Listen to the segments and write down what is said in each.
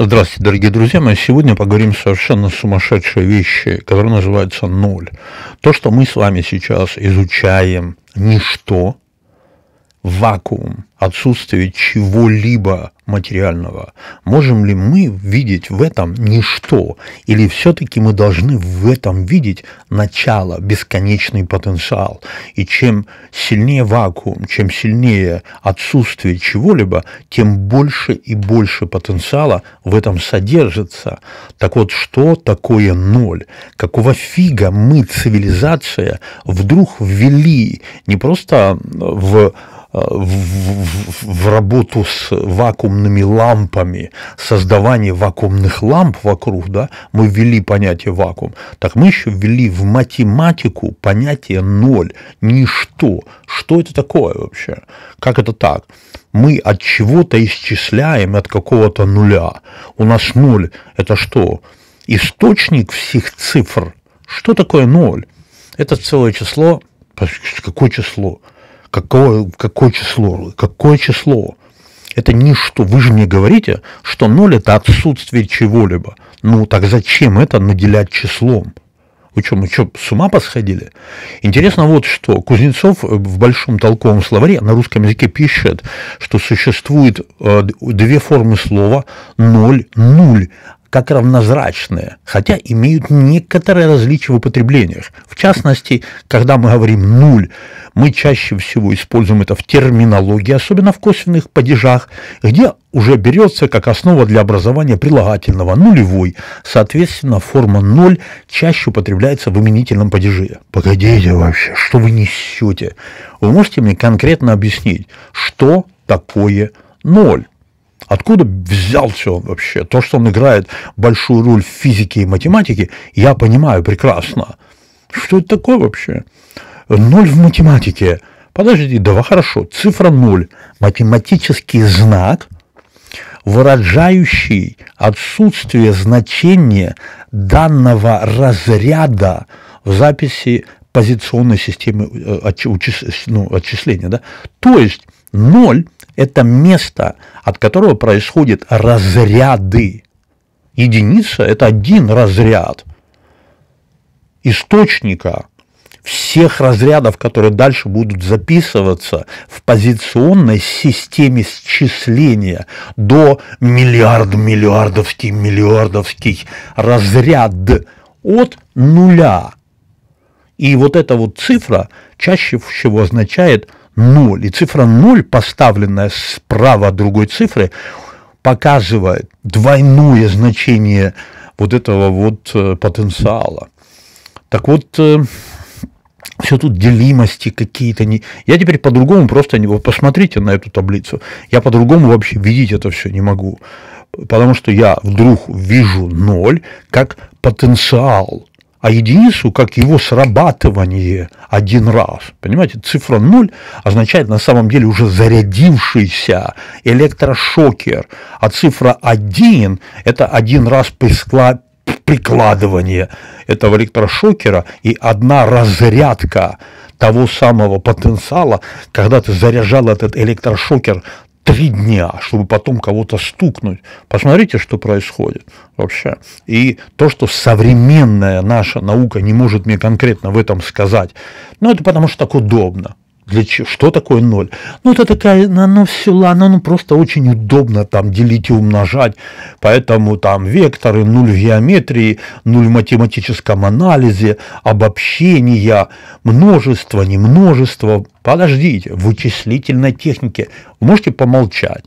Здравствуйте, дорогие друзья. Мы сегодня поговорим совершенно сумасшедшие вещи, которые называются ноль. То, что мы с вами сейчас изучаем, ничто, вакуум, отсутствие чего-либо материального. Можем ли мы видеть в этом ничто? Или все-таки мы должны в этом видеть начало, бесконечный потенциал? И чем сильнее вакуум, чем сильнее отсутствие чего-либо, тем больше и больше потенциала в этом содержится. Так вот, что такое ноль? Какого фига мы, цивилизация, вдруг ввели не просто в Э, в, в, в работу с вакуумными лампами, создавание вакуумных ламп вокруг, да, мы ввели понятие вакуум, так мы еще ввели в математику понятие ноль, ничто. Что это такое вообще? Как это так? Мы от чего-то исчисляем от какого-то нуля. У нас ноль – это что? Источник всех цифр. Что такое ноль? Это целое число. Какое число? Какое, какое число? Какое число? Это ничто. Вы же мне говорите, что ноль – это отсутствие чего-либо. Ну, так зачем это наделять числом? Вы что, мы что, с ума посходили? Интересно вот что. Кузнецов в большом толковом словаре на русском языке пишет, что существует э, две формы слова – ноль, нуль как равнозрачные, хотя имеют некоторое различие в употреблениях. В частности, когда мы говорим «нуль», мы чаще всего используем это в терминологии, особенно в косвенных падежах, где уже берется как основа для образования прилагательного нулевой, соответственно, форма «ноль» чаще употребляется в именительном падеже. Погодите вообще, что вы несете? Вы можете мне конкретно объяснить, что такое «ноль»? Откуда взялся он вообще? То, что он играет большую роль в физике и математике, я понимаю прекрасно. Что это такое вообще? Ноль в математике. Подожди, давай хорошо, цифра ноль. Математический знак, выражающий отсутствие значения данного разряда в записи позиционной системы э, ну, отчисления. Да? То есть ноль – это место, от которого происходят разряды. Единица – это один разряд источника всех разрядов, которые дальше будут записываться в позиционной системе счисления до миллиард миллиардовских миллиардовских разряд от нуля. И вот эта вот цифра чаще всего означает 0. И цифра 0, поставленная справа другой цифры, показывает двойное значение вот этого вот э, потенциала. Так вот, э, все тут делимости какие-то. Не... Я теперь по-другому просто не... Вот посмотрите на эту таблицу. Я по-другому вообще видеть это все не могу. Потому что я вдруг вижу ноль как потенциал а единицу как его срабатывание один раз. Понимаете, цифра 0 означает на самом деле уже зарядившийся электрошокер, а цифра 1 – это один раз прикладывание этого электрошокера и одна разрядка того самого потенциала, когда ты заряжал этот электрошокер три дня, чтобы потом кого-то стукнуть. Посмотрите, что происходит вообще. И то, что современная наша наука не может мне конкретно в этом сказать, ну, это потому что так удобно. Для чего? Что такое ноль? Ну, это такая, ну, все, ладно, ну, просто очень удобно там делить и умножать. Поэтому там векторы, нуль в геометрии, нуль в математическом анализе, обобщения, множество, не множество. Подождите, в вычислительной технике вы можете помолчать.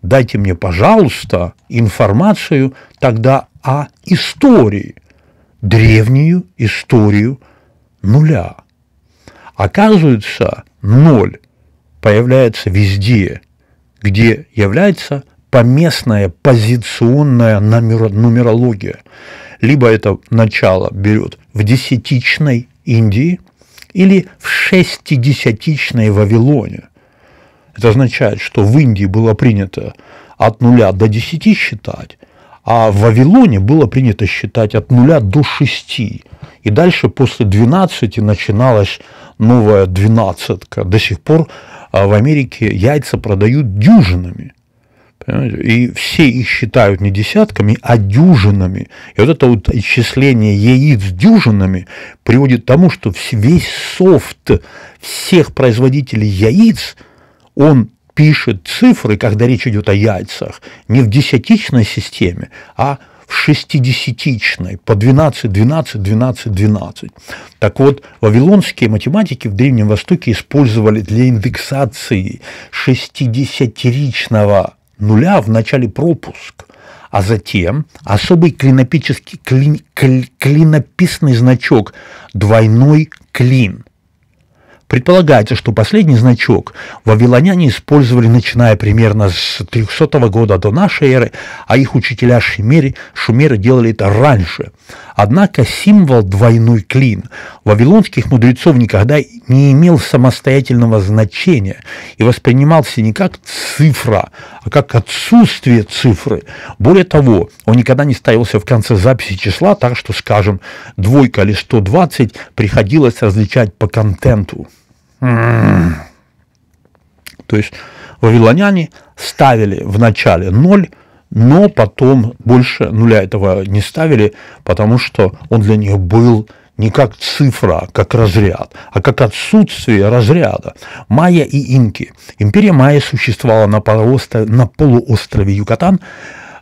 Дайте мне, пожалуйста, информацию тогда о истории, древнюю историю нуля. Оказывается, ноль появляется везде, где является поместная позиционная номер, нумерология. Либо это начало берет в десятичной Индии или в шестидесятичной Вавилоне. Это означает, что в Индии было принято от нуля до десяти считать, а в Вавилоне было принято считать от нуля до шести. И дальше после 12 начиналась новая двенадцатка. До сих пор а, в Америке яйца продают дюжинами. Понимаете? И все их считают не десятками, а дюжинами. И вот это вот исчисление яиц дюжинами приводит к тому, что весь софт всех производителей яиц, он пишет цифры, когда речь идет о яйцах, не в десятичной системе, а в шестидесятичной, по 12, 12, 12, 12. Так вот, вавилонские математики в Древнем Востоке использовали для индексации шестидесятиричного нуля в начале пропуск, а затем особый клинопический, клин, клин, клинописный значок «двойной клин», Предполагается, что последний значок вавилоняне использовали, начиная примерно с 300 года до нашей эры, а их учителя шумеры, шумеры делали это раньше. Однако символ «двойной клин» вавилонских мудрецов никогда не имел самостоятельного значения и воспринимался не как цифра, а как отсутствие цифры. Более того, он никогда не ставился в конце записи числа, так что, скажем, двойка или 120 приходилось различать по контенту. То есть вавилоняне ставили в начале ноль, но потом больше нуля этого не ставили, потому что он для них был не как цифра, а как разряд, а как отсутствие разряда. Майя и инки. Империя майя существовала на, полуострове, на полуострове Юкатан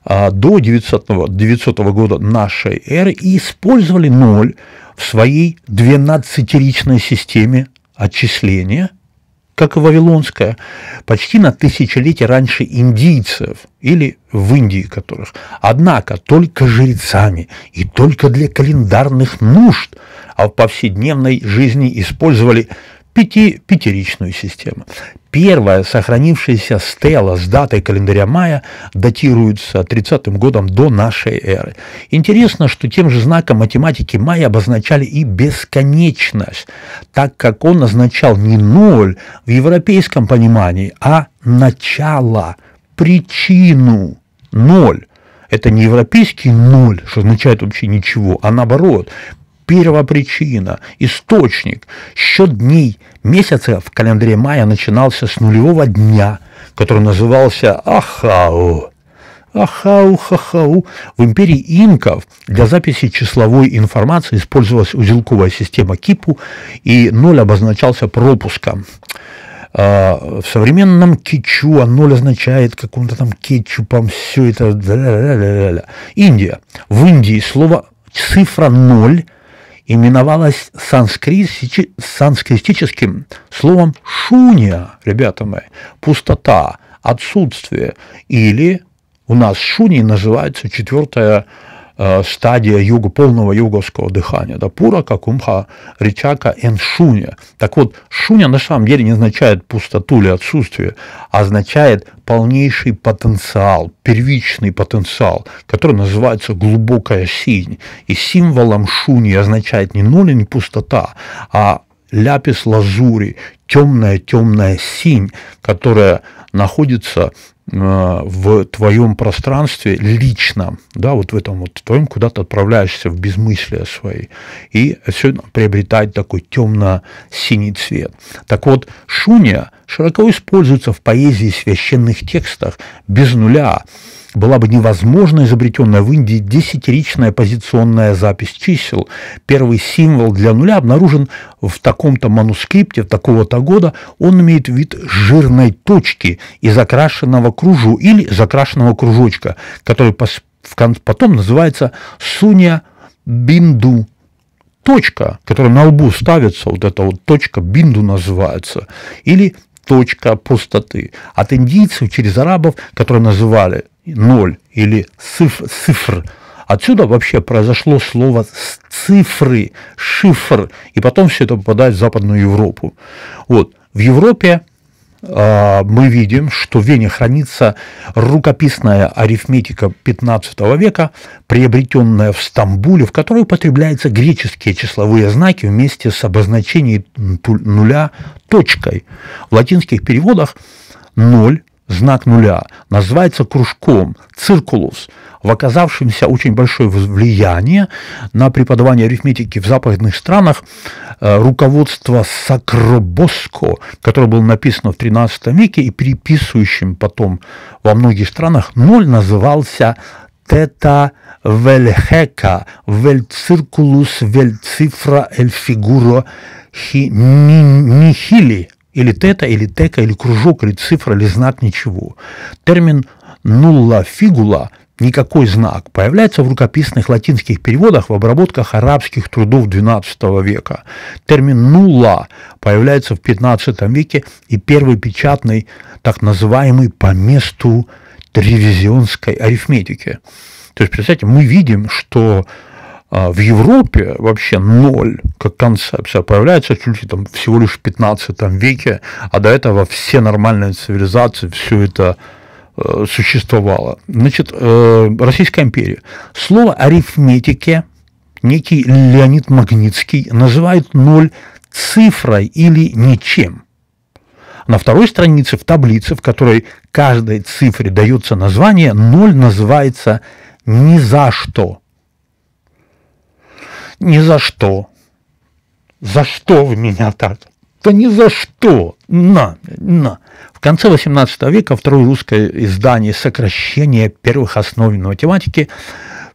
а, до 900, 900 года нашей эры и использовали ноль в своей 12-ричной системе Отчисления, как и вавилонское, почти на тысячелетие раньше индийцев или в Индии которых. Однако только жрецами и только для календарных нужд, а в повседневной жизни использовали – пяти, пятеричную систему. Первая сохранившаяся стела с датой календаря мая датируется 30-м годом до нашей эры. Интересно, что тем же знаком математики мая обозначали и бесконечность, так как он означал не ноль в европейском понимании, а начало, причину, ноль. Это не европейский ноль, что означает вообще ничего, а наоборот, первопричина, источник. Счет дней месяца в календаре мая начинался с нулевого дня, который назывался Ахау. Ахау-хахау. В империи инков для записи числовой информации использовалась узелковая система КИПУ, и ноль обозначался пропуском. А, в современном кичуа ноль означает каком-то там кетчупом, все это. Индия. В Индии слово цифра ноль – именовалась санскрит, санскритическим словом «шуня», ребята мои, «пустота», «отсутствие» или у нас шуни называется четвертая Э, стадия юга, полного юговского дыхания, да, Пура, Какумха, Ричака, Эншуня. Так вот, Шуня на самом деле не означает пустоту или отсутствие, а означает полнейший потенциал, первичный потенциал, который называется глубокая синь. И символом Шуни означает не ноль не пустота, а ляпис лазури, темная-темная синь, которая находится Э, в твоем пространстве лично, да, вот в этом вот твоем, куда ты отправляешься в безмыслие свои, и все приобретает такой темно-синий цвет. Так вот, шуня широко используется в поэзии и священных текстах без нуля. Была бы невозможна изобретенная в Индии десятиричная позиционная запись чисел. Первый символ для нуля обнаружен в таком-то манускрипте такого-то года. Он имеет вид жирной точки из закрашенного кружу или закрашенного кружочка, который потом называется «сунья бинду» точка, которая на лбу ставится, вот эта вот точка бинду называется, или точка пустоты. От индийцев через арабов, которые называли ноль или циф, цифр. Отсюда вообще произошло слово цифры, шифр, и потом все это попадает в Западную Европу. Вот. В Европе а, мы видим, что в Вене хранится рукописная арифметика XV века, приобретенная в Стамбуле, в которой употребляются греческие числовые знаки вместе с обозначением нуля точкой. В латинских переводах ноль знак нуля, называется кружком, циркулус, оказавшимся очень большое влияние на преподавание арифметики в западных странах э, руководство Сакробоско, которое было написано в 13 веке и переписывающим потом во многих странах, ноль назывался тета вельхека, вельциркулус, вельцифра, эльфигуро, нихили или тета, или тека, или кружок, или цифра, или знак ничего. Термин «нулла фигула» никакой знак появляется в рукописных латинских переводах в обработках арабских трудов XII века. Термин «нулла» появляется в XV веке и первый печатный, так называемый по месту тревизионской арифметики. То есть, представьте, мы видим, что а в Европе вообще ноль как концепция появляется чуть там всего лишь в 15 там, веке, а до этого все нормальные цивилизации все это э, существовало. Значит, э, Российская империя. Слово арифметики некий Леонид Магнитский называет ноль цифрой или ничем. На второй странице в таблице, в которой каждой цифре дается название, ноль называется ни за что – ни за что. За что вы меня так? Да ни за что. На, на. В конце XVIII века второе русское издание «Сокращение первых основ математики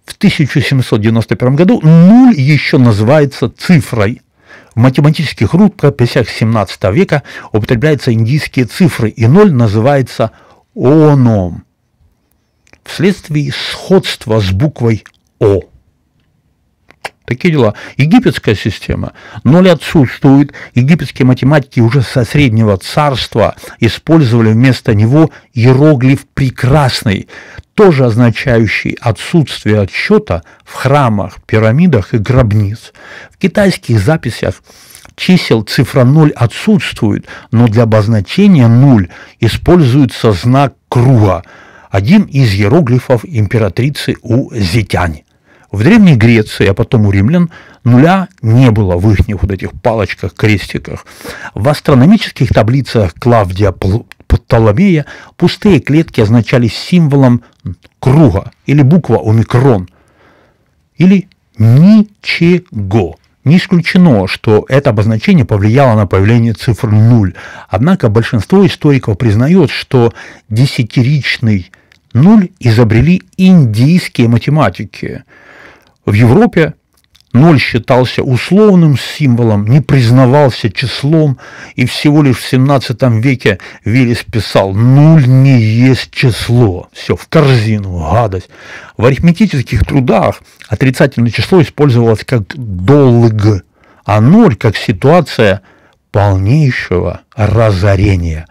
в 1791 году нуль еще называется цифрой. В математических рукописях XVII века употребляются индийские цифры, и ноль называется оном вследствие сходства с буквой О. Такие дела. Египетская система. Ноль отсутствует. Египетские математики уже со среднего царства использовали вместо него иероглиф «прекрасный», тоже означающий отсутствие отсчета в храмах, пирамидах и гробниц. В китайских записях чисел цифра 0 отсутствует, но для обозначения 0 используется знак круга, один из иероглифов императрицы У Зитянь. В Древней Греции, а потом у римлян, нуля не было в их вот этих палочках, крестиках. В астрономических таблицах Клавдия Птоломея пустые клетки означались символом круга или буква омикрон, или ничего. Не исключено, что это обозначение повлияло на появление цифр 0. Однако большинство историков признает, что десятиричный 0 изобрели индийские математики – в Европе ноль считался условным символом, не признавался числом, и всего лишь в 17 веке Виллис писал «нуль не есть число». Все, в корзину, гадость. В арифметических трудах отрицательное число использовалось как долг, а ноль как ситуация полнейшего разорения.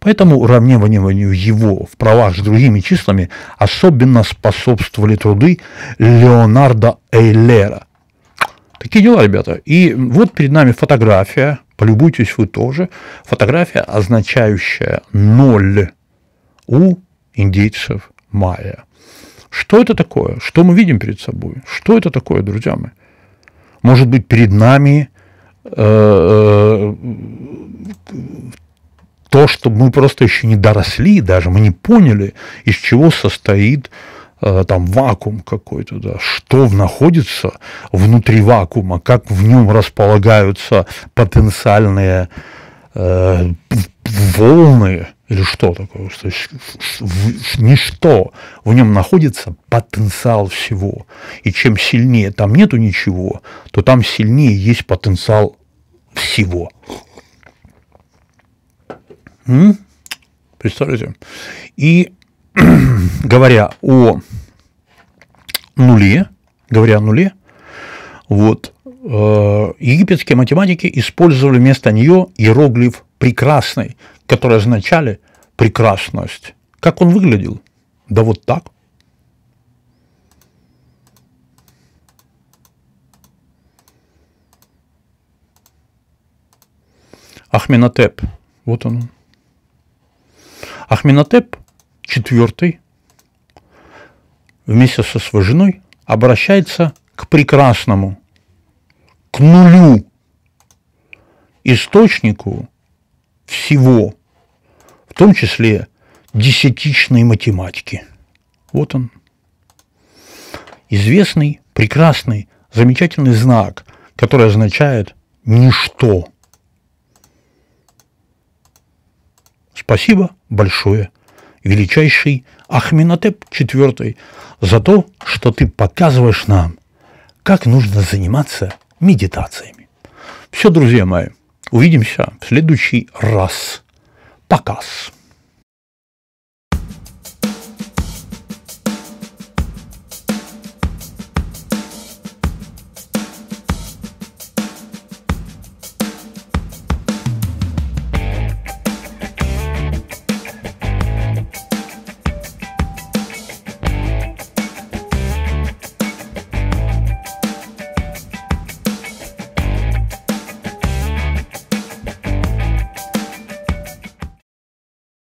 Поэтому уравниванию его в правах с другими числами особенно способствовали труды Леонардо Эйлера. Такие дела, ребята. И вот перед нами фотография, полюбуйтесь вы тоже, фотография, означающая ноль у индейцев майя. Что это такое? Что мы видим перед собой? Что это такое, друзья мои? Может быть, перед нами э, э, то, что мы просто еще не доросли даже, мы не поняли, из чего состоит э, там вакуум какой-то, да, что находится внутри вакуума, как в нем располагаются потенциальные э, волны или что такое, то есть ничто, в нем находится потенциал всего, и чем сильнее там нету ничего, то там сильнее есть потенциал всего. Представляете? И говоря о нуле, говоря о нуле, вот, э, египетские математики использовали вместо нее иероглиф «прекрасный», который означали «прекрасность». Как он выглядел? Да вот так. Ахменотеп. Вот он. Ахменотеп IV вместе со своей женой обращается к прекрасному, к нулю, источнику всего, в том числе десятичной математики. Вот он, известный, прекрасный, замечательный знак, который означает «ничто». Спасибо большое. Величайший Ахминотеп IV за то, что ты показываешь нам, как нужно заниматься медитациями. Все, друзья мои, увидимся в следующий раз. Показ.